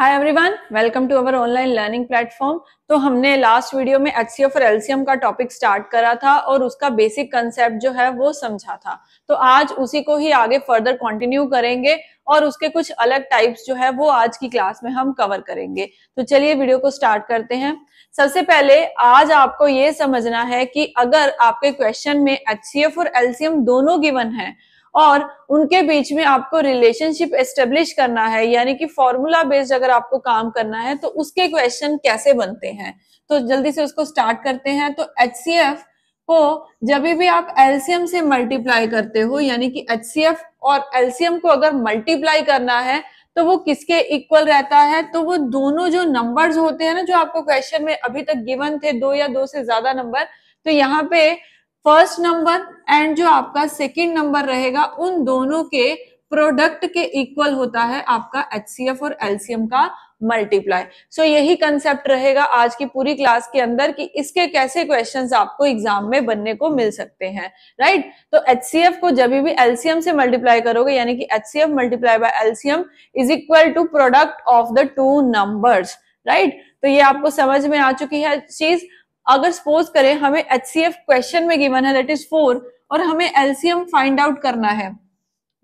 Hi everyone welcome to our online learning platform तो हमने last video में H और एलसीएम का टॉपिक स्टार्ट करा था और उसका बेसिक कंसेप्ट जो है वो समझा था तो आज उसी को ही आगे फर्दर कंटिन्यू करेंगे और उसके कुछ अलग टाइप्स जो है वो आज की क्लास में हम कवर करेंगे तो चलिए वीडियो को स्टार्ट करते हैं सबसे पहले आज आपको ये समझना है कि अगर आपके क्वेश्चन में एच और एलसीएम दोनों गिवन है और उनके बीच में आपको रिलेशनशिप एस्टेब्लिश करना है यानी कि फॉर्मूला बेस्ड अगर आपको काम करना है तो उसके क्वेश्चन कैसे बनते हैं तो जल्दी से उसको स्टार्ट करते हैं तो एच को जब भी आप एलसीएम से मल्टीप्लाई करते हो यानी कि एच और एलसीएम को अगर मल्टीप्लाई करना है तो वो किसके इक्वल रहता है तो वो दोनों जो नंबर्स होते हैं ना जो आपको क्वेश्चन में अभी तक गिवन थे दो या दो से ज्यादा नंबर तो यहाँ पे फर्स्ट नंबर एंड जो आपका सेकेंड नंबर रहेगा उन दोनों के प्रोडक्ट के इक्वल होता है आपका एच और एल्सियम का मल्टीप्लाई सो so, यही कंसेप्ट रहेगा आज की पूरी क्लास के अंदर कि इसके कैसे क्वेश्चंस आपको एग्जाम में बनने को मिल सकते हैं राइट right? तो एच को जब भी एल्सियम से मल्टीप्लाई करोगे यानी कि H C F multiply by LCM is equal to product of the two numbers right तो ये आपको समझ में आ चुकी है चीज अगर सपोज करें हमें एच सी एफ क्वेश्चन में गिवन है दैट इज फोर और हमें एलसीएम फाइंड आउट करना है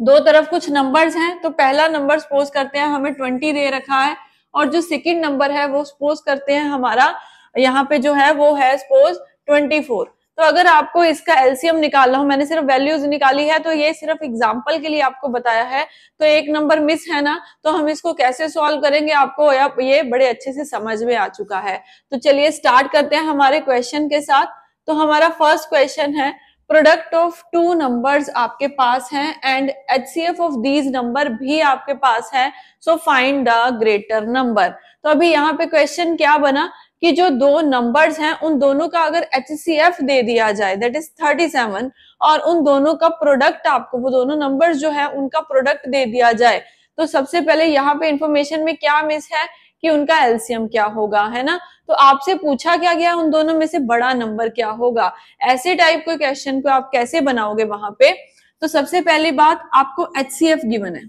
दो तरफ कुछ नंबर्स हैं तो पहला नंबर सपोज करते हैं हमें ट्वेंटी दे रखा है और जो सेकंड नंबर है वो सपोज करते हैं हमारा यहाँ पे जो है वो है सपोज ट्वेंटी फोर तो अगर आपको इसका एलसीएम निकालना हो मैंने सिर्फ वैल्यूज निकाली है तो ये सिर्फ एग्जाम्पल के लिए आपको बताया है तो एक नंबर मिस है ना तो हम इसको कैसे सॉल्व करेंगे आपको ये बड़े अच्छे से समझ में आ चुका है तो चलिए स्टार्ट करते हैं हमारे क्वेश्चन के साथ तो हमारा फर्स्ट क्वेश्चन है प्रोडक्ट ऑफ टू नंबर्स आपके पास हैं and H C F of these number भी आपके पास है so find the greater number तो अभी यहाँ पे क्वेश्चन क्या बना कि जो दो नंबर्स हैं उन दोनों का अगर एच दे दिया जाए दैट इज सेवन और उन दोनों का प्रोडक्ट आपको वो दोनों नंबर्स जो है उनका प्रोडक्ट दे दिया जाए तो सबसे पहले यहाँ पे इंफॉर्मेशन में क्या मिस है कि उनका एल्सियम क्या होगा है ना तो आपसे पूछा क्या गया उन दोनों में से बड़ा नंबर क्या होगा ऐसे टाइप के क्वेश्चन को आप कैसे बनाओगे वहां पे तो सबसे पहली बात आपको एच गिवन है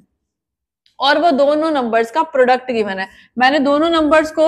और वो दोनों नंबर्स का प्रोडक्ट गिवन है मैंने दोनों नंबर्स को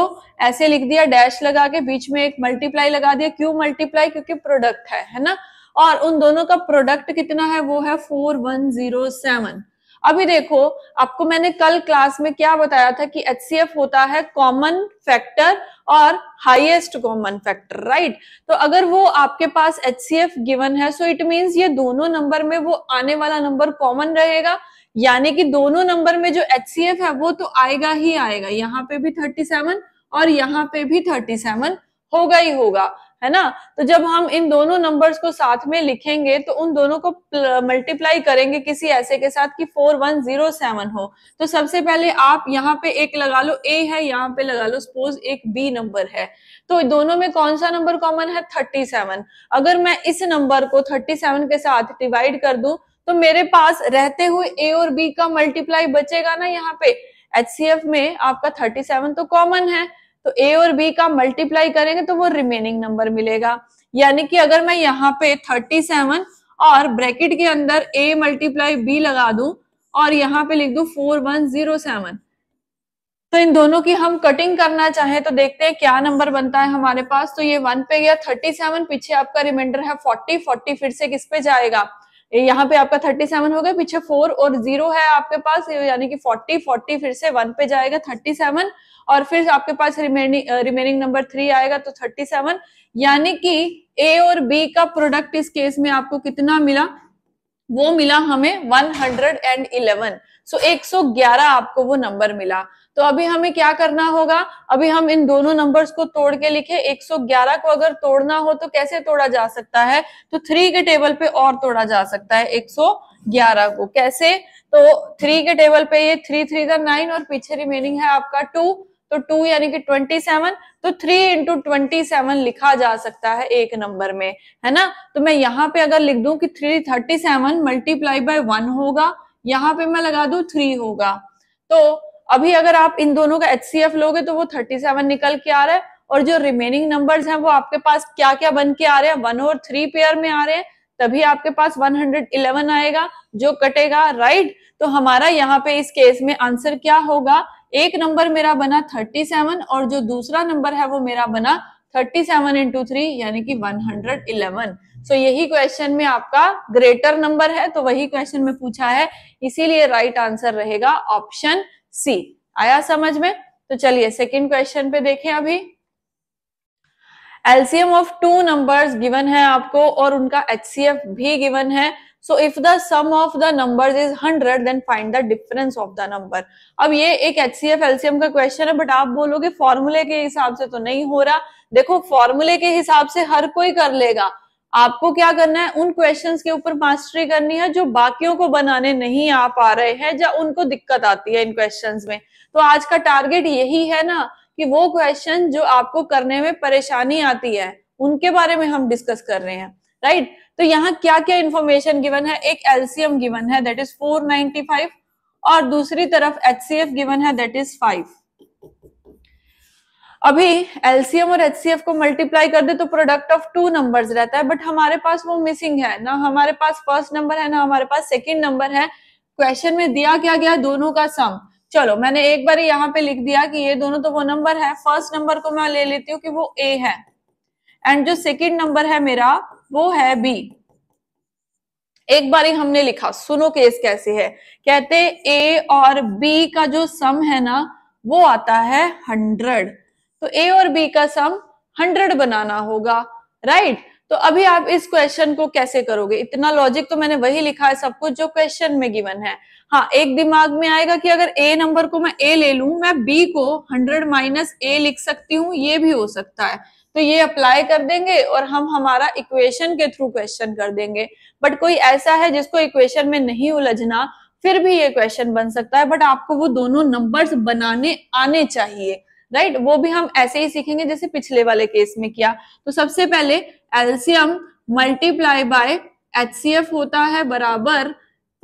ऐसे लिख दिया डैश लगा के बीच में एक मल्टीप्लाई लगा दिया क्यों मल्टीप्लाई क्योंकि प्रोडक्ट है है ना और उन दोनों का प्रोडक्ट कितना है वो है फोर वन जीरो सेवन अभी देखो आपको मैंने कल क्लास में क्या बताया था कि एच होता है कॉमन फैक्टर और हाईएस्ट कॉमन फैक्टर राइट तो अगर वो आपके पास एच गिवन है सो इट मींस ये दोनों नंबर में वो आने वाला नंबर कॉमन रहेगा यानी कि दोनों नंबर में जो एच है वो तो आएगा ही आएगा यहाँ पे भी 37 और यहाँ पे भी 37 होगा ही होगा है ना तो जब हम इन दोनों नंबर्स को साथ में लिखेंगे तो उन दोनों को मल्टीप्लाई करेंगे किसी ऐसे के साथ कि 4107 हो तो सबसे पहले आप यहाँ पे एक लगा लो ए है यहाँ पे लगा लो सपोज एक बी नंबर है तो दोनों में कौन सा नंबर कॉमन है 37 अगर मैं इस नंबर को 37 के साथ डिवाइड कर दू तो मेरे पास रहते हुए ए और बी का मल्टीप्लाई बचेगा ना यहाँ पे एच में आपका थर्टी सेवन तो कॉमन है तो ए और बी का मल्टीप्लाई करेंगे तो वो रिमेनिंग नंबर मिलेगा यानी कि अगर मैं यहाँ पे थर्टी सेवन और ब्रैकेट के अंदर ए मल्टीप्लाई बी लगा दू और यहाँ पे लिख दू फोर वन जीरो सेवन तो इन दोनों की हम कटिंग करना चाहें तो देखते हैं क्या नंबर बनता है हमारे पास तो ये वन पे गया थर्टी सेवन पीछे आपका रिमाइंडर है फोर्टी फोर्टी फिर से किस पे जाएगा यहाँ पे आपका थर्टी सेवन हो गया पीछे फोर और जीरो है आपके पास यानी कि फोर्टी फोर्टी फिर से वन पे जाएगा थर्टी सेवन और फिर आपके पास रिमेनिंग रिमेनिंग नंबर थ्री आएगा तो थर्टी सेवन यानी कि ए और बी का प्रोडक्ट इस केस में आपको कितना मिला वो मिला हमें one hundred and eleven so एक सौ ग्यारह आपको वो नंबर मिला तो अभी हमें क्या करना होगा अभी हम इन दोनों नंबर्स को तोड़ के लिखे 111 को अगर तोड़ना हो तो कैसे तोड़ा जा सकता है तो थ्री के टेबल पे और तोड़ा जा सकता है 111 को कैसे तो थ्री के टेबल पे ये थ्री थ्री का नाइन और पीछे रिमेनिंग है आपका टू तो टू यानी कि ट्वेंटी सेवन तो थ्री इंटू ट्वेंटी सेवन लिखा जा सकता है एक नंबर में है ना तो मैं यहाँ पे अगर लिख दूं कि three thirty seven multiply by one होगा यहाँ पे मैं लगा दू थ्री होगा तो अभी अगर आप इन दोनों का एच लोगे तो वो थर्टी सेवन निकल के आ रहा है और जो रिमेनिंग नंबर्स हैं वो आपके पास क्या क्या बन के आ रहे हैं वन और थ्री पेयर में आ रहे हैं तभी आपके पास 111 आएगा जो कटेगा राइट तो हमारा यहाँ पे इस केस में आंसर क्या होगा एक नंबर मेरा बना 37 और जो दूसरा नंबर है वो मेरा बना 37 सेवन इंटू थ्री यानी कि 111 सो so, यही क्वेश्चन में आपका ग्रेटर नंबर है तो वही क्वेश्चन में पूछा है इसीलिए राइट आंसर रहेगा ऑप्शन सी आया समझ में तो चलिए सेकंड क्वेश्चन पे देखें अभी LCM of two numbers given है आपको और उनका एच भी गिवन है so if the sum of the number is hundred then find the difference of the number अब ये एक एफ एलसीएम का क्वेश्चन है बट आप बोलोगे फॉर्मूले के हिसाब से तो नहीं हो रहा देखो फॉर्मूले के हिसाब से हर कोई कर लेगा आपको क्या करना है उन क्वेश्चंस के ऊपर मास्टरी करनी है जो बाकियों को बनाने नहीं आ पा रहे हैं या उनको दिक्कत आती है इन क्वेश्चंस में तो आज का टारगेट यही है ना कि वो क्वेश्चन जो आपको करने में परेशानी आती है उनके बारे में हम डिस्कस कर रहे हैं राइट right? तो यहाँ क्या क्या इंफॉर्मेशन गिवन है एक एलसीएम गिवन है दैट इज 495 और दूसरी तरफ एचसीएफ गिवन है दैट इज फाइव अभी एलसीएम और एचसीएफ को मल्टीप्लाई कर दे तो प्रोडक्ट ऑफ टू नंबर्स रहता है बट हमारे पास वो मिसिंग है ना हमारे पास फर्स्ट नंबर है ना हमारे पास सेकंड नंबर है क्वेश्चन में दिया क्या गया दोनों का सम चलो मैंने एक बार यहाँ पे लिख दिया कि ये दोनों तो वो नंबर है फर्स्ट नंबर को मैं ले लेती हूँ कि वो ए है एंड जो सेकेंड नंबर है मेरा वो है बी एक बार ही हमने लिखा सुनो केस कैसे है कहते ए और बी का जो सम है ना वो आता है हंड्रेड तो ए और बी का सम हंड्रेड बनाना होगा राइट तो अभी आप इस क्वेश्चन को कैसे करोगे इतना लॉजिक तो मैंने वही लिखा है सब कुछ जो क्वेश्चन में गिवन है हाँ एक दिमाग में आएगा कि अगर ए नंबर को मैं ए ले लू मैं बी को हंड्रेड माइनस ए लिख सकती हूँ ये भी हो सकता है तो ये अप्लाई कर देंगे और हम हमारा इक्वेशन के थ्रू क्वेश्चन कर देंगे बट कोई ऐसा है जिसको इक्वेशन में नहीं उलझना फिर भी ये क्वेश्चन बन सकता है बट आपको वो दोनों नंबर्स बनाने आने चाहिए राइट right? वो भी हम ऐसे ही सीखेंगे जैसे पिछले वाले केस में किया तो सबसे पहले एल्सियम मल्टीप्लाई बाय एच होता है बराबर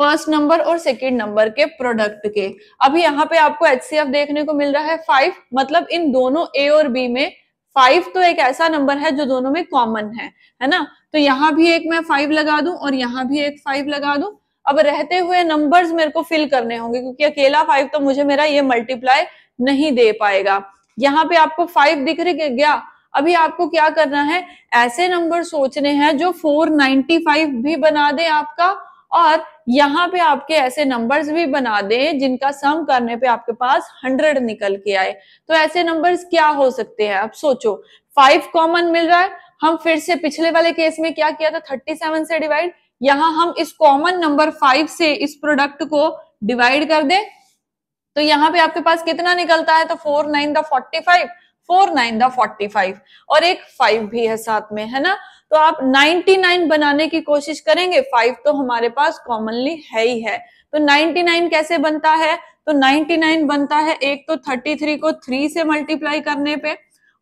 फर्स्ट नंबर और सेकेंड नंबर के प्रोडक्ट के अभी यहाँ पे आपको एच देखने को मिल रहा है फाइव मतलब इन दोनों ए और बी में फाइव तो एक ऐसा नंबर है जो दोनों में कॉमन है है ना तो यहाँ भी एक मैं फाइव लगा दू और यहाँ भी एक फाइव लगा दूं अब रहते हुए नंबर्स मेरे को फिल करने होंगे क्योंकि अकेला फाइव तो मुझे मेरा ये मल्टीप्लाई नहीं दे पाएगा यहाँ पे आपको फाइव दिख गया अभी आपको क्या करना है ऐसे नंबर सोचने हैं जो 495 भी बना दे आपका और यहाँ पे आपके ऐसे नंबर्स भी बना दे जिनका सम करने पे आपके पास 100 निकल के आए तो ऐसे नंबर्स क्या हो सकते हैं अब सोचो 5 कॉमन मिल रहा है हम फिर से पिछले वाले केस में क्या किया था 37 से डिवाइड यहाँ हम इस कॉमन नंबर 5 से इस प्रोडक्ट को डिवाइड कर दें तो यहाँ पे आपके पास कितना निकलता है तो four nine the forty five four nine the forty five और एक फाइव भी है साथ में है ना तो आप नाइनटी नाइन बनाने की कोशिश करेंगे फाइव तो हमारे पास कॉमनली है ही है तो नाइनटी नाइन कैसे बनता है तो नाइनटी नाइन बनता है एक तो थर्टी थ्री को थ्री से मल्टीप्लाई करने पे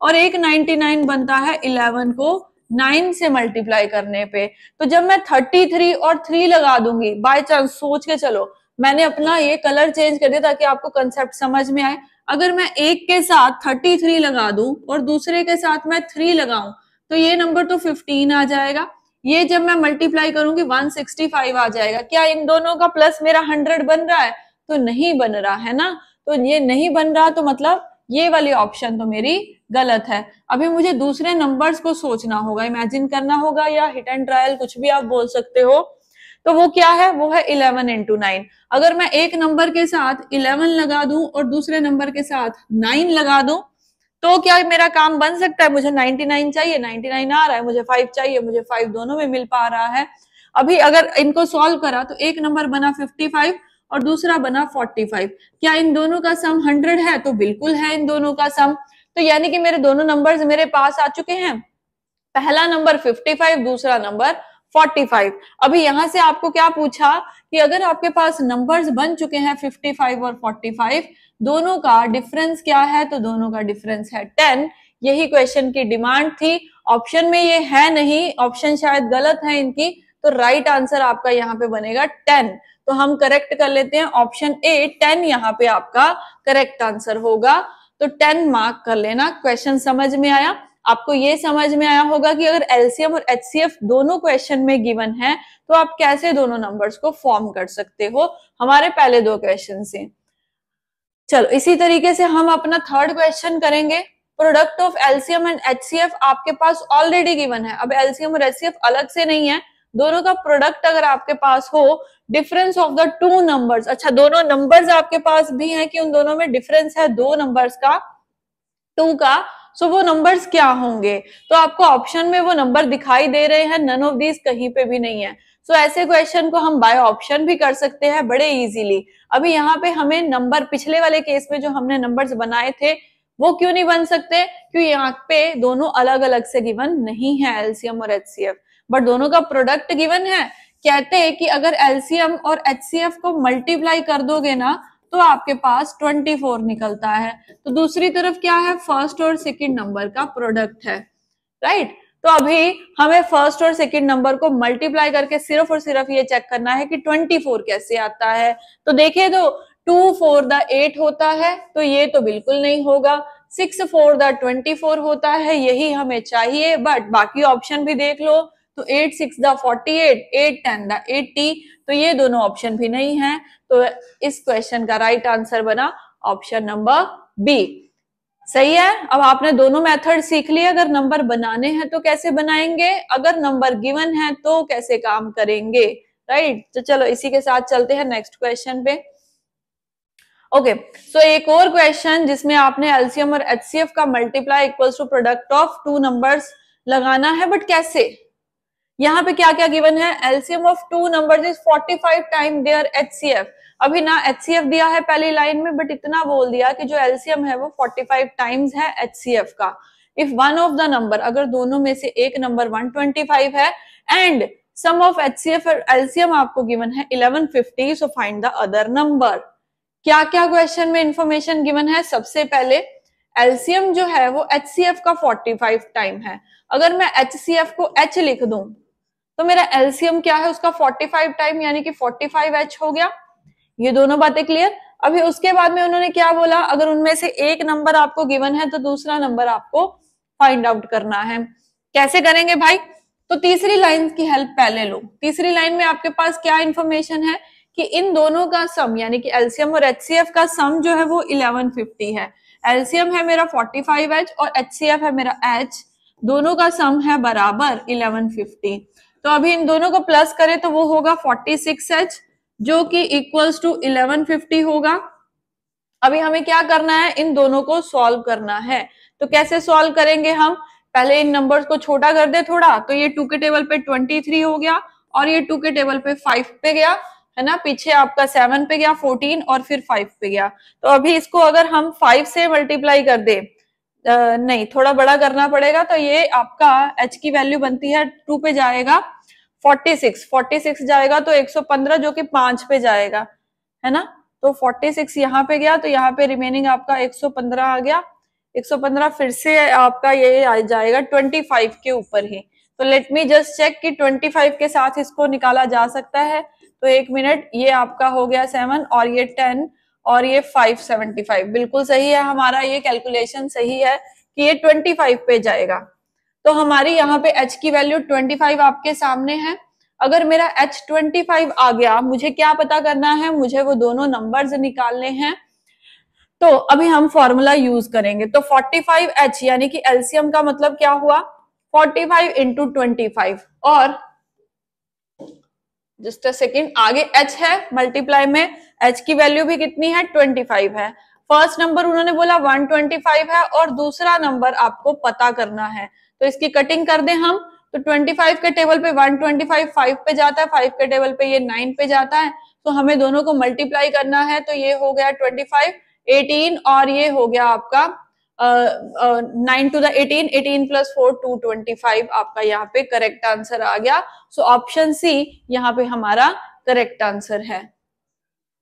और एक नाइनटी नाइन बनता है इलेवन को नाइन से मल्टीप्लाई करने पे तो जब मैं थर्टी थ्री और थ्री लगा दूंगी बाय चांस सोच के चलो मैंने अपना ये कलर चेंज कर दिया ताकि आपको कंसेप्ट समझ में आए अगर मैं एक के साथ थर्टी थ्री लगा दूं और दूसरे के साथ मैं थ्री लगाऊं तो ये नंबर तो फिफ्टीन आ जाएगा ये जब मैं मल्टीप्लाई करूंगी वन सिक्सटी फाइव आ जाएगा क्या इन दोनों का प्लस मेरा हंड्रेड बन रहा है तो नहीं बन रहा है ना तो ये नहीं बन रहा तो मतलब ये वाली ऑप्शन तो मेरी गलत है अभी मुझे दूसरे नंबर्स को सोचना होगा इमेजिन करना होगा या हिट एंड ट्रायल कुछ भी आप बोल सकते हो तो वो क्या है वो है इलेवन इंटू नाइन अगर मैं एक नंबर के साथ इलेवन लगा दूं और दूसरे नंबर के साथ नाइन लगा दूं तो क्या मेरा काम बन सकता है मुझे नाइन चाहिए नाइनटी नाइन आ रहा है मुझे फाइव चाहिए मुझे फाइव दोनों में मिल पा रहा है अभी अगर इनको सॉल्व करा तो एक नंबर बना फिफ्टी फाइव और दूसरा बना फोर्टी फाइव क्या इन दोनों का सम हंड्रेड है तो बिल्कुल है इन दोनों का सम तो यानी कि मेरे दोनों नंबर मेरे पास आ चुके हैं पहला नंबर फिफ्टी फाइव दूसरा नंबर 45 अभी यहां से आपको क्या पूछा कि अगर आपके पास नंबर्स बन चुके हैं 55 और 45 दोनों का डिफरेंस क्या है तो दोनों का डिफरेंस है 10 यही क्वेश्चन की डिमांड थी ऑप्शन में ये है नहीं ऑप्शन शायद गलत है इनकी तो राइट right आंसर आपका यहाँ पे बनेगा 10 तो हम करेक्ट कर लेते हैं ऑप्शन ए 10 यहाँ पे आपका करेक्ट आंसर होगा तो 10 मार्क कर लेना क्वेश्चन समझ में आया आपको ये समझ में आया होगा कि अगर एलसीएम और एच दोनों क्वेश्चन में गिवन है तो आप कैसे दोनों नंबर्स को फॉर्म कर सकते हो हमारे पहले दो क्वेश्चन से चलो इसी तरीके से हम अपना थर्ड क्वेश्चन करेंगे product of LCM and H आपके पास ऑलरेडी गिवन है अब एलसीएम और एच अलग से नहीं है दोनों का प्रोडक्ट अगर आपके पास हो difference of the two numbers अच्छा दोनों नंबर्स आपके पास भी हैं कि उन दोनों में डिफरेंस है दो नंबर्स का टू का सो वो नंबर्स क्या होंगे तो आपको ऑप्शन में वो नंबर दिखाई दे रहे हैं नन ऑफ दीज कहीं पे भी नहीं है सो so, ऐसे क्वेश्चन को हम बाय ऑप्शन भी कर सकते हैं बड़े इजीली अभी यहाँ पे हमें नंबर पिछले वाले केस में जो हमने नंबर्स बनाए थे वो क्यों नहीं बन सकते क्यों यहाँ पे दोनों अलग अलग से गिवन नहीं है एलसीएम और एच बट दोनों का प्रोडक्ट गिवन है कहते हैं कि अगर एलसीएम और एच को मल्टीप्लाई कर दोगे ना तो आपके पास 24 निकलता है तो दूसरी तरफ क्या है फर्स्ट और सेकेंड नंबर का प्रोडक्ट है राइट right? तो अभी हमें फर्स्ट और सेकेंड नंबर को मल्टीप्लाई करके सिर्फ और सिर्फ ये चेक करना है कि 24 कैसे आता है तो देखिए तो टू फोर द एट होता है तो ये तो बिल्कुल नहीं होगा six four the twenty four होता है यही हमें चाहिए बट बाकी ऑप्शन भी देख लो तो eight six the forty eight eight ten the eighty तो ये दोनों ऑप्शन भी नहीं है तो इस क्वेश्चन का राइट right आंसर बना ऑप्शन नंबर बी सही है अब आपने दोनों मेथड सीख लिए अगर नंबर बनाने हैं तो कैसे बनाएंगे अगर नंबर गिवन है तो कैसे काम करेंगे राइट तो चलो इसी के साथ चलते हैं नेक्स्ट क्वेश्चन पे ओके okay, सो so एक और क्वेश्चन जिसमें आपने एलसीएम और एचसीएफ का multiply equals to product of two numbers लगाना है बट कैसे यहाँ पे क्या क्या गिवन है LCM of two number is 45 time their H अभी ना एच दिया है पहली लाइन में बट इतना बोल दिया कि जो एल्सियम है वो 45 टाइम्स है एच का if one of the number अगर दोनों में से एक नंबर 125 है and sum of H C F LCM आपको गिवन है 1150 so find the other number क्या क्या क्वेश्चन में इंफॉर्मेशन गिवन है सबसे पहले एल्सियम जो है वो एच का 45 टाइम है अगर मैं एच को एच लिख दूं तो मेरा एल्सियम क्या है उसका 45 टाइम यानी कि फाइव एच हो गया ये दोनों बातें क्लियर अभी उसके बाद में उन्होंने क्या बोला अगर उनमें से एक नंबर आपको गिवन है तो दूसरा नंबर आपको फाइंड आउट करना है कैसे करेंगे भाई तो तीसरी लाइन की हेल्प पहले लो तीसरी लाइन में आपके पास क्या इंफॉर्मेशन है कि इन दोनों का सम यानी कि एलसीएम और एच का सम जो है वो 1150 है एल्सियम है मेरा फाइव एच और एच है मेरा एच दोनों का सम है बराबर 1150 तो अभी इन दोनों को प्लस करें तो वो होगा 46H जो कि इक्वल्स टू 1150 होगा अभी हमें क्या करना है इन दोनों को सॉल्व करना है तो कैसे सॉल्व करेंगे हम पहले इन नंबर्स को छोटा कर दे थोड़ा तो ये टू के टेबल पे 23 हो गया और ये टू के टेबल पे फाइव पे गया है ना पीछे आपका सेवन पे गया फोर्टीन और फिर फाइव पे गया तो अभी इसको अगर हम फाइव से मल्टीप्लाई कर दे नहीं थोड़ा बड़ा करना पड़ेगा तो ये आपका एच की वैल्यू बनती है टू पे जाएगा फोर्टी सिक्स फोर्टी सिक्स जाएगा तो एक सौ पंद्रह जो कि पांच पे जाएगा है ना तो फोर्टी सिक्स यहाँ पे गया तो यहाँ पे रिमेनिंग आपका एक सौ पंद्रह आ गया एक सौ पंद्रह फिर से आपका ये आ जाएगा ट्वेंटी फाइव के ऊपर ही तो लेट मी जस्ट चेक कि फाइव के साथ इसको निकाला जा सकता है तो एक मिनट ये आपका हो गया सेवन और ये टेन और ये 575 बिल्कुल सही है हमारा ये कैलकुलेशन सही है कि ये 25 पे जाएगा तो हमारी यहाँ पे h की वैल्यू 25 आपके सामने है अगर मेरा h 25 आ गया मुझे क्या पता करना है मुझे वो दोनों नंबर्स निकालने हैं तो अभी हम फॉर्मूला यूज करेंगे तो h यानी कि एल्सियम का मतलब क्या हुआ 45 फाइव इंटू और जस्ट अ सेकेंड आगे एच है मल्टीप्लाई में एच की वैल्यू भी कितनी है ट्वेंटी फाइव है फर्स्ट नंबर उन्होंने बोला वन ट्वेंटी फाइव है और दूसरा नंबर आपको पता करना है तो इसकी कटिंग कर दें हम तो 25 के टेबल पे 125 फाइव पे जाता है फाइव के टेबल पे ये नाइन पे जाता है तो हमें दोनों को मल्टीप्लाई करना है तो ये हो गया 25 18 और ये हो गया आपका nine two the eighteen eighteen plus four two twenty five आपका यहाँ पे करेक्ट आंसर आ गया सो ऑप्शन सी यहाँ पे हमारा करेक्ट आंसर है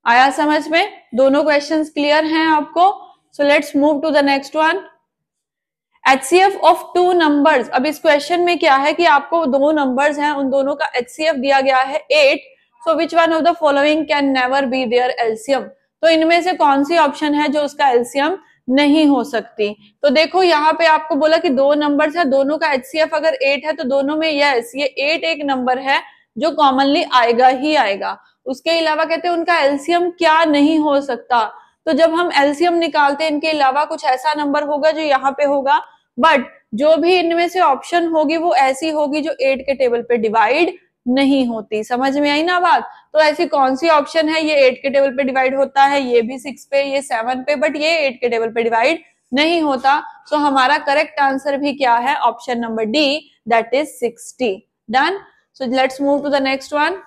आया समझ में दोनों क्वेश्चन क्लियर हैं आपको so let's move to the next one H C F of two numbers अब इस क्वेश्चन में क्या है कि आपको दो नंबर्स हैं उन दोनों का एच सी एफ दिया गया है eight so which one of the following can never be their LCM तो इनमें से कौन सी ऑप्शन है जो उसका एल्सियम नहीं हो सकती तो देखो यहाँ पे आपको बोला कि दो नंबर्स है दोनों का एच अगर एट है तो दोनों में यस ये एट एक नंबर है जो कॉमनली आएगा ही आएगा उसके अलावा कहते हैं उनका एल्सियम क्या नहीं हो सकता तो जब हम एल्सियम निकालते हैं इनके अलावा कुछ ऐसा नंबर होगा जो यहाँ पे होगा बट जो भी इनमें से ऑप्शन होगी वो ऐसी होगी जो एट के टेबल पे डिवाइड नहीं होती समझ में आई ना बात तो ऐसी कौन सी ऑप्शन है ये एट के टेबल पे डिवाइड होता है ये भी सिक्स पे ये सेवन पे बट ये एट के टेबल पे डिवाइड नहीं होता तो हमारा करेक्ट आंसर भी क्या है option number D that is sixty done so let's move to the next one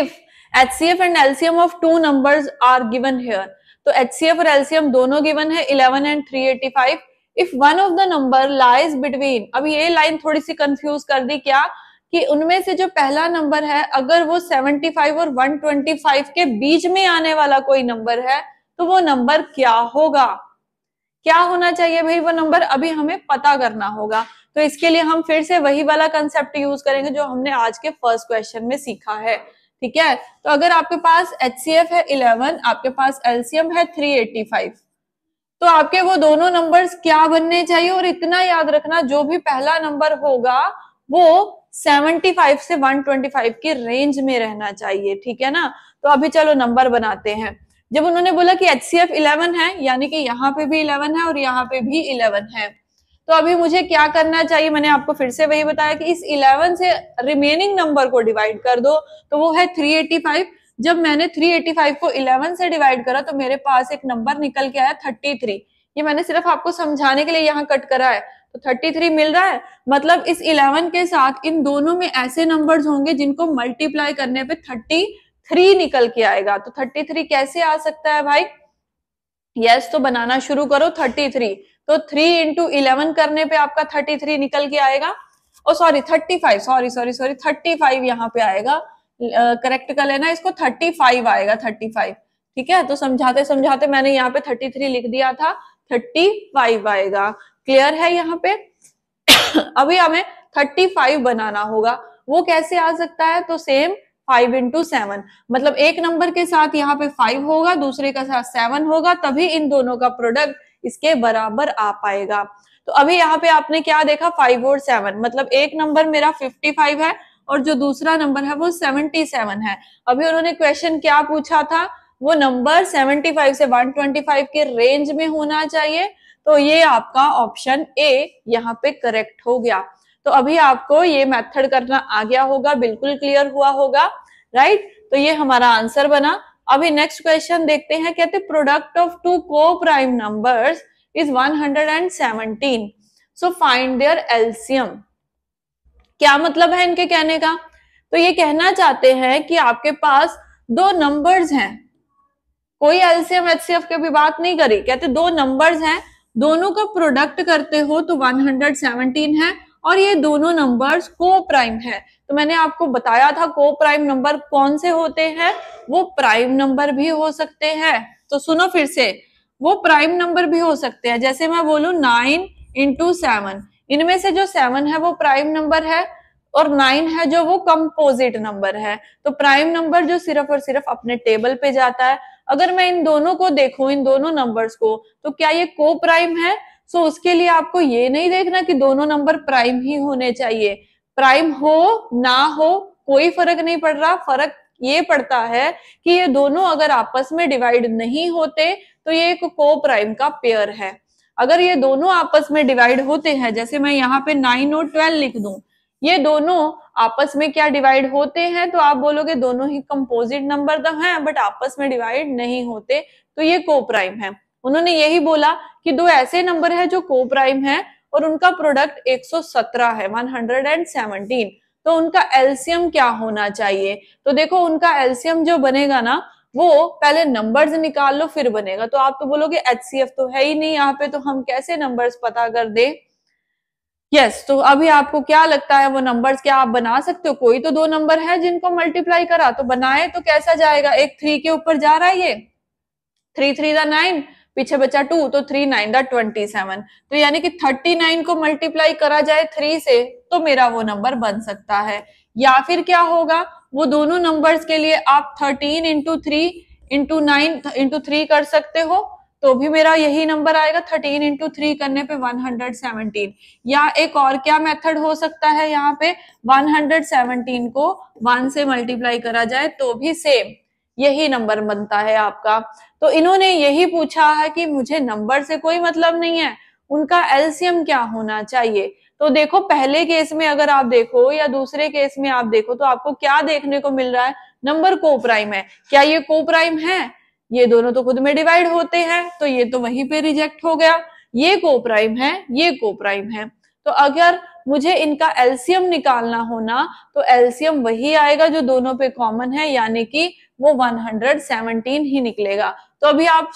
if hcf and lcm of two numbers are given here तो HCF और LCM दोनों गिवन है 11 and 385 if one of the number lies between अभी ये line थोड़ी सी confuse कर दी क्या कि उनमें से जो पहला नंबर है अगर वो 75 और 125 के बीच में आने वाला कोई नंबर है तो वो नंबर क्या होगा क्या होना चाहिए भाई वो नंबर अभी हमें पता करना होगा तो इसके लिए हम फिर से वही वाला कंसेप्ट यूज करेंगे जो हमने आज के फर्स्ट क्वेश्चन में सीखा है ठीक है तो अगर आपके पास एच है इलेवन आपके पास एलसीएम है थ्री एट्टी फाइव तो आपके वो दोनों नंबर्स क्या बनने चाहिए और इतना याद रखना जो भी पहला नंबर होगा वो 75 से 125 के रेंज में रहना चाहिए ठीक है ना तो अभी चलो नंबर बनाते हैं जब उन्होंने बोला कि एच 11 है यानी कि यहाँ पे भी इलेवन है और यहाँ पे भी इलेवन है तो अभी मुझे क्या करना चाहिए मैंने आपको फिर से वही बताया कि इस इलेवन से रिमेनिंग नंबर को डिवाइड कर दो तो वो है 385 जब मैंने 385 को 11 से डिवाइड करा तो मेरे पास एक नंबर निकल के आया 33 ये मैंने सिर्फ आपको समझाने के लिए यहाँ कट करा है तो 33 मिल रहा है मतलब इस 11 के साथ इन दोनों में ऐसे नंबर्स होंगे जिनको मल्टीप्लाई करने पे 33 निकल के आएगा तो 33 कैसे आ सकता है भाई यस yes, तो बनाना शुरू करो 33 तो 3 इंटू इलेवन करने पे आपका 33 निकल के आएगा और सॉरी 35 सॉरी सॉरी सॉरी 35 यहाँ पे आएगा करेक्ट कर लेना इसको 35 आएगा 35 ठीक है तो समझाते समझाते मैंने यहाँ पे 33 लिख दिया था थर्टी फाइव आएगा क्लियर है यहाँ पे अभी हमें थर्टी फाइव बनाना होगा वो कैसे आ सकता है तो सेम फाइव इंटू सेवन मतलब एक नंबर के साथ यहाँ पे फाइव होगा दूसरे का साथ सेवन होगा तभी इन दोनों का प्रोडक्ट इसके बराबर आ पाएगा तो अभी यहाँ पे आपने क्या देखा फाइव और सेवन मतलब एक नंबर मेरा फिफ्टी फाइव है और जो दूसरा नंबर है वो सेवेंटी सेवन है अभी उन्होंने क्वेश्चन क्या पूछा था वो नंबर 75 से 125 के रेंज में होना चाहिए तो ये आपका ऑप्शन ए यहाँ पे करेक्ट हो गया तो अभी आपको ये मेथड करना आ गया होगा बिल्कुल क्लियर हुआ होगा राइट तो ये हमारा आंसर बना अभी नेक्स्ट क्वेश्चन देखते हैं कहते product of two coprime number is 117 so find their LCM क्या मतलब है इनके कहने का तो ये कहना चाहते हैं कि आपके पास दो नंबर्स हैं कोई एलसीएम एचसीएफ की भी बात नहीं करी कहते दो नंबर्स हैं दोनों का प्रोडक्ट करते हो तो 117 है और ये दोनों नंबर्स को प्राइम है तो मैंने आपको बताया था को प्राइम नंबर कौन से होते हैं वो प्राइम नंबर भी हो सकते हैं तो सुनो फिर से वो प्राइम नंबर भी हो सकते हैं जैसे मैं बोलू नाइन इंटू सेवन इनमें से जो सेवन है वो प्राइम नंबर है और नाइन है जो वो कंपोजिट नंबर है तो प्राइम नंबर जो सिर्फ और सिर्फ अपने टेबल पे जाता है अगर मैं इन दोनों को देखूं इन दोनों नंबर्स को तो क्या ये को प्राइम है सो so, उसके लिए आपको ये नहीं देखना कि दोनों नंबर प्राइम ही होने चाहिए प्राइम हो ना हो कोई फर्क नहीं पड़ रहा फर्क ये पड़ता है कि ये दोनों अगर आपस में डिवाइड नहीं होते तो ये एक को प्राइम का पेयर है अगर ये दोनों आपस में डिवाइड होते हैं जैसे मैं यहाँ पे नाइन और ट्वेल्व लिख दू ये दोनों आपस में क्या डिवाइड होते हैं तो आप बोलोगे दोनों ही कंपोजिट नंबर तो हैं बट आपस में डिवाइड नहीं होते तो ये प्राइम है उन्होंने यही बोला कि दो ऐसे नंबर है जो कोप्राइम है और उनका प्रोडक्ट 117 है 117 तो उनका एल्सियम क्या होना चाहिए तो देखो उनका एल्सियम जो बनेगा ना वो पहले नंबर्स निकाल लो फिर बनेगा तो आप तो बोलोगे एच तो है ही नहीं यहाँ पे तो हम कैसे नंबर्स पता कर दें यस yes, तो अभी आपको क्या लगता है वो नंबर्स क्या आप बना सकते हो कोई तो दो नंबर है जिनको मल्टीप्लाई करा तो बनाए तो कैसा जाएगा एक थ्री के ऊपर जा रहा है ये थ्री थ्री दा नाइन पीछे बचा टू तो three nine the twenty seven तो यानी कि थर्टी नाइन को मल्टीप्लाई करा जाए थ्री से तो मेरा वो नंबर बन सकता है या फिर क्या होगा वो दोनों नंबर्स के लिए आप thirteen into three into nine into three कर सकते हो तो भी मेरा यही नंबर आएगा थर्टीन इंटू थ्री करने पे वन हंड्रेड सेवनटीन या एक और क्या मेथड हो सकता है यहाँ पे वन हंड्रेड सेवनटीन को वन से मल्टीप्लाई करा जाए तो भी सेम यही नंबर बनता है आपका तो इन्होंने यही पूछा है कि मुझे नंबर से कोई मतलब नहीं है उनका एल्सियम क्या होना चाहिए तो देखो पहले केस में अगर आप देखो या दूसरे केस में आप देखो तो आपको क्या देखने को मिल रहा है नंबर को प्राइम है क्या ये को प्राइम है ये दोनों तो खुद में डिवाइड होते हैं तो ये तो वहीं पे रिजेक्ट हो गया ये को प्राइम है ये को प्राइम है तो अगर मुझे इनका एल्सियम निकालना होना तो एल्सियम वही आएगा जो दोनों पे कॉमन है यानी कि वो 117 ही निकलेगा तो अभी आप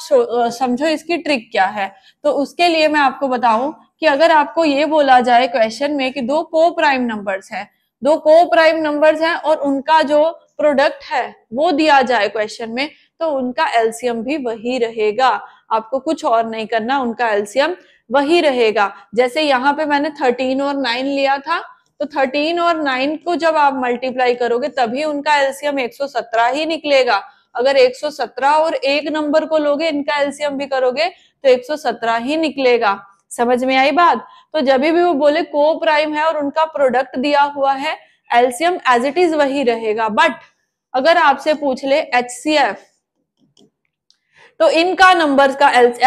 समझो इसकी ट्रिक क्या है तो उसके लिए मैं आपको बताऊं कि अगर आपको ये बोला जाए क्वेश्चन में कि दो को प्राइम नंबर्स हैं दो को प्राइम नंबर्स हैं और उनका जो प्रोडक्ट है वो दिया जाए क्वेश्चन में तो उनका एल्सियम भी वही रहेगा आपको कुछ और नहीं करना उनका एल्सियम वही रहेगा जैसे यहाँ पे मैंने थर्टीन और नाइन लिया था तो थर्टीन और नाइन को जब आप मल्टीप्लाई करोगे तभी उनका एल्सियम एक ही निकलेगा अगर 117 और एक नंबर को लोगे इनका एल्सियम भी करोगे तो 117 ही निकलेगा समझ में आई बात तो जब भी वो बोले को प्राइम है और उनका प्रोडक्ट दिया हुआ है एल्सियम एज इट इज वही रहेगा बट अगर आपसे पूछ ले एच सी एफ तो इनका नंबर का एच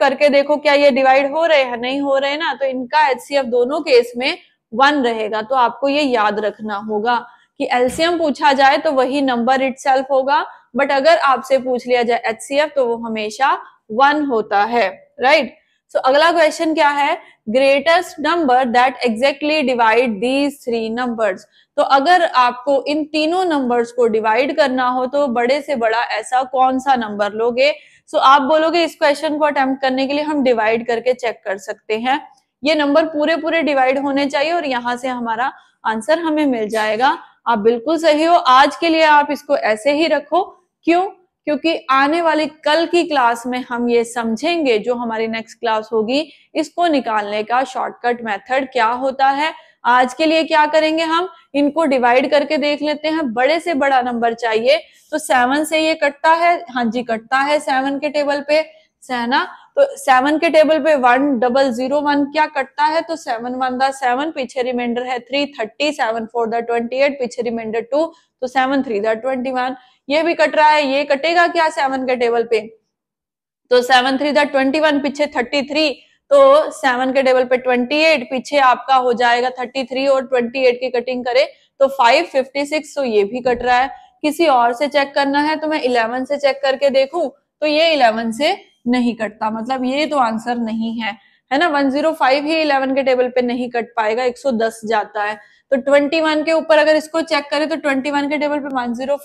करके देखो क्या ये डिवाइड हो रहे हैं नहीं हो रहे ना तो इनका एच दोनों केस में वन रहेगा तो आपको ये याद रखना होगा कि एल्सियम पूछा जाए तो वही नंबर इट होगा बट अगर आपसे पूछ लिया जाए एच तो वो हमेशा वन होता है राइट right? सो so, अगला क्वेश्चन क्या है greatest number that exactly divide these three numbers तो अगर आपको इन तीनों नंबर्स को डिवाइड करना हो तो बड़े से बड़ा ऐसा कौन सा नंबर लोगे सो आप बोलोगे इस क्वेश्चन को अटेम्प्ट करने के लिए हम डिवाइड करके चेक कर सकते हैं ये नंबर पूरे पूरे डिवाइड होने चाहिए और यहाँ से हमारा आंसर हमें मिल जाएगा आप बिल्कुल सही हो आज के लिए आप इसको ऐसे ही रखो क्यों क्योंकि आने वाली कल की क्लास में हम ये समझेंगे जो हमारी नेक्स्ट क्लास होगी इसको निकालने का शॉर्टकट मेथड क्या होता है आज के लिए क्या करेंगे हम इनको डिवाइड करके देख लेते हैं बड़े से बड़ा नंबर चाहिए तो सेवन से ये कटता है हाँ जी कटता है सेवन के टेबल पे सहना तो सेवन के टेबल पे वन डबल जीरो वन क्या कटता है तो सेवन वन दैवन पीछे रिमाइंडर है three thirty seven four the twenty eight पीछे रिमाइंडर टू तो seven three the twenty one ये भी कट रहा है ये कटेगा क्या सेवन के टेबल पे तो seven three the twenty one पीछे थर्टी थ्री तो सेवन के टेबल पे ट्वेंटी एट पीछे आपका हो जाएगा थर्टी थ्री और ट्वेंटी एट की कटिंग करे तो फाइव फिफ्टी सिक्स तो ये भी कट रहा है किसी और से चेक करना है तो मैं इलेवन से चेक करके देखू तो ये इलेवन से नहीं कटता मतलब ये तो आंसर नहीं है है ना 105 ही 11 के टेबल पे नहीं कट पाएगा 110 जाता है तो 21 के ऊपर अगर इसको चेक करें तो 21 के टेबल पे 105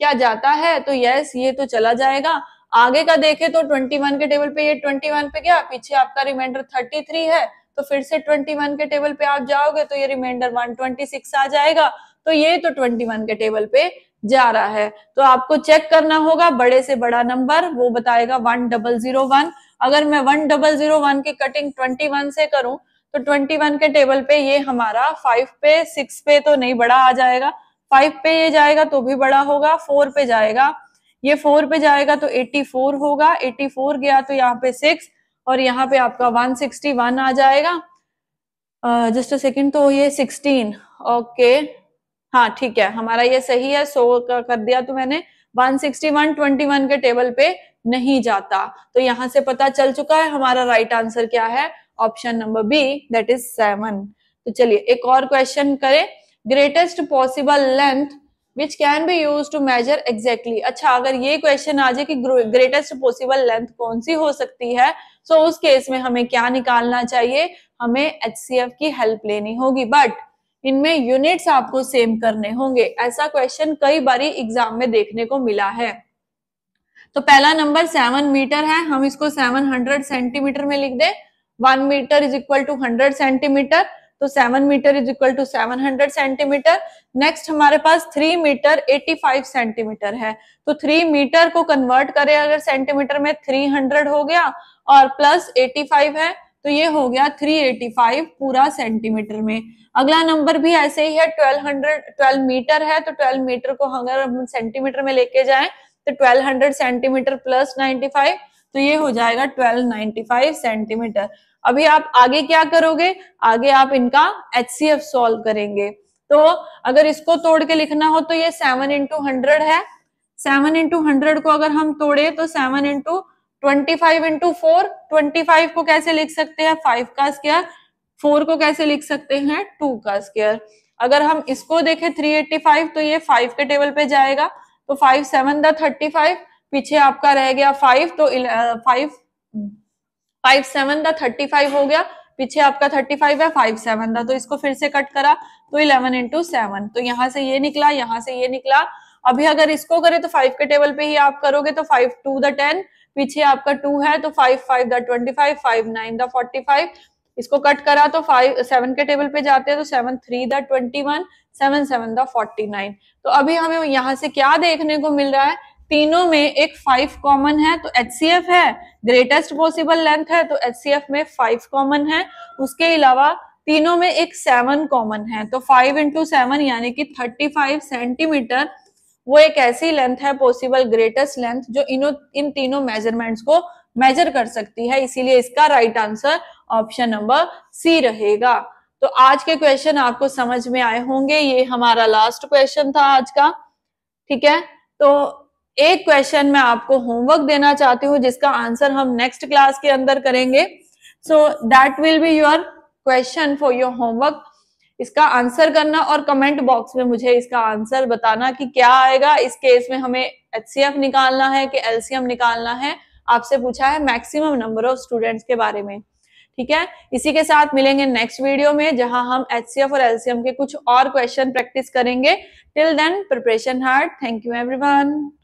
क्या जाता है तो यस ये तो चला जाएगा आगे का देखे तो 21 के टेबल पे ये 21 पे गया पीछे आपका रिमाइंडर 33 है तो फिर से 21 के टेबल पे आप जाओगे तो ये रिमाइंडर 126 आ जाएगा तो ये तो 21 के टेबल पे जा रहा है तो आपको चेक करना होगा बड़े से बड़ा नंबर वो बताएगा वन डबल जीरो वन अगर मैं वन डबल जीरो वन की कटिंग ट्वेंटी वन से करूं तो ट्वेंटी वन के टेबल पे ये हमारा फाइव पे सिक्स पे तो नहीं बड़ा आ जाएगा फाइव पे ये जाएगा तो भी बड़ा होगा फोर पे जाएगा ये फोर पे जाएगा तो एट्टी फोर होगा एट्टी फोर गया तो यहाँ पे सिक्स और यहाँ पे आपका वन सिक्सटी वन आ जाएगा जस्ट अ सेकेंड तो ये सिक्सटीन ओके हाँ ठीक है हमारा ये सही है सो कर दिया तो मैंने 161 21 के टेबल पे नहीं जाता तो यहां से पता चल चुका है हमारा राइट right आंसर क्या है option number B that is seven तो चलिए एक और क्वेश्चन करें greatest possible length which can be use to measure exactly अच्छा अगर ये क्वेश्चन आ जाए कि ग्रेटेस्ट पॉसिबल लेंथ कौन सी हो सकती है सो so उस केस में हमें क्या निकालना चाहिए हमें एच की हेल्प लेनी होगी बट इनमें यूनिट्स आपको सेम करने होंगे ऐसा क्वेश्चन कई बारी एग्जाम में देखने को मिला है तो पहला नंबर सेवन मीटर है हम इसको सेवन हंड्रेड सेंटीमीटर में लिख दे one metre is equal to hundred centimetre तो seven metre is equal to seven hundred centimetre next हमारे पास three metre eighty five centimetre है तो थ्री मीटर को कन्वर्ट करें अगर सेंटीमीटर में थ्री हंड्रेड हो गया और प्लस एटी फाइव है तो ये हो गया थ्री एटी फाइव पूरा सेंटीमीटर में अगला नंबर भी ऐसे ही है ट्वेल्व हंड्रेड ट्वेल्व मीटर है तो ट्वेल्व मीटर को अगर हम सेंटीमीटर में लेके जाए तो twelve hundred centimetre plus five तो ये हो जाएगा ट्वेल्व फाइव सेंटीमीटर अभी आप आगे क्या करोगे आगे आप इनका एच सी एफ सॉल्व करेंगे तो अगर इसको तोड़ के लिखना हो तो ये सेवन इंटू हंड्रेड है सेवन इंटू हंड्रेड को अगर हम तोड़े तो seven into twenty five into four twenty five को कैसे लिख सकते हैं फाइव का स्केयर फोर को कैसे लिख सकते हैं टू का स्केयर अगर हम इसको देखें थ्री एट्टी फाइव तो ये फाइव के टेबल पे जाएगा तो five seven the thirty five पीछे आपका रह गया फाइव तो फाइव फाइव सेवन था थर्टी फाइव हो गया पीछे आपका थर्टी फाइव है फाइव सेवन था तो इसको फिर से कट करा तो इलेवन इंटू सेवन तो यहाँ से ये निकला यहाँ से ये निकला अभी अगर इसको करें तो फाइव के टेबल पे ही आप करोगे तो फाइव टू द टेन पीछे आपका टू है तो five five the twenty five five nine the forty five इसको कट करा तो फाइव सेवन के टेबल पे जाते हैं तो seven three the twenty one seven seven the forty nine तो अभी हमें यहाँ से क्या देखने को मिल रहा है तीनों में एक फाइव कॉमन है तो एच है ग्रेटेस्ट पॉसिबल लेंथ है तो एच में फाइव कॉमन है उसके अलावा तीनों में एक सेवन कॉमन है तो फाइव इंटू सेवन यानी कि थर्टी फाइव सेंटीमीटर वो एक ऐसी लेंथ है पॉसिबल ग्रेटेस्ट लेंथ जो इनो इन तीनों मेजरमेंट्स को मेजर कर सकती है इसीलिए इसका right answer option number C रहेगा तो आज के क्वेश्चन आपको समझ में आए होंगे ये हमारा लास्ट क्वेश्चन था आज का ठीक है तो एक क्वेश्चन मैं आपको होमवर्क देना चाहती हूँ जिसका आंसर हम नेक्स्ट क्लास के अंदर करेंगे so that will be your question for your homework इसका आंसर करना और कमेंट बॉक्स में मुझे इसका आंसर बताना कि क्या आएगा इस केस में हमें एच निकालना है कि एल निकालना है आपसे पूछा है मैक्सिमम नंबर ऑफ स्टूडेंट्स के बारे में ठीक है इसी के साथ मिलेंगे नेक्स्ट वीडियो में जहां हम एच और एलसीएम के कुछ और क्वेश्चन प्रैक्टिस करेंगे till then preparation hard thank you everyone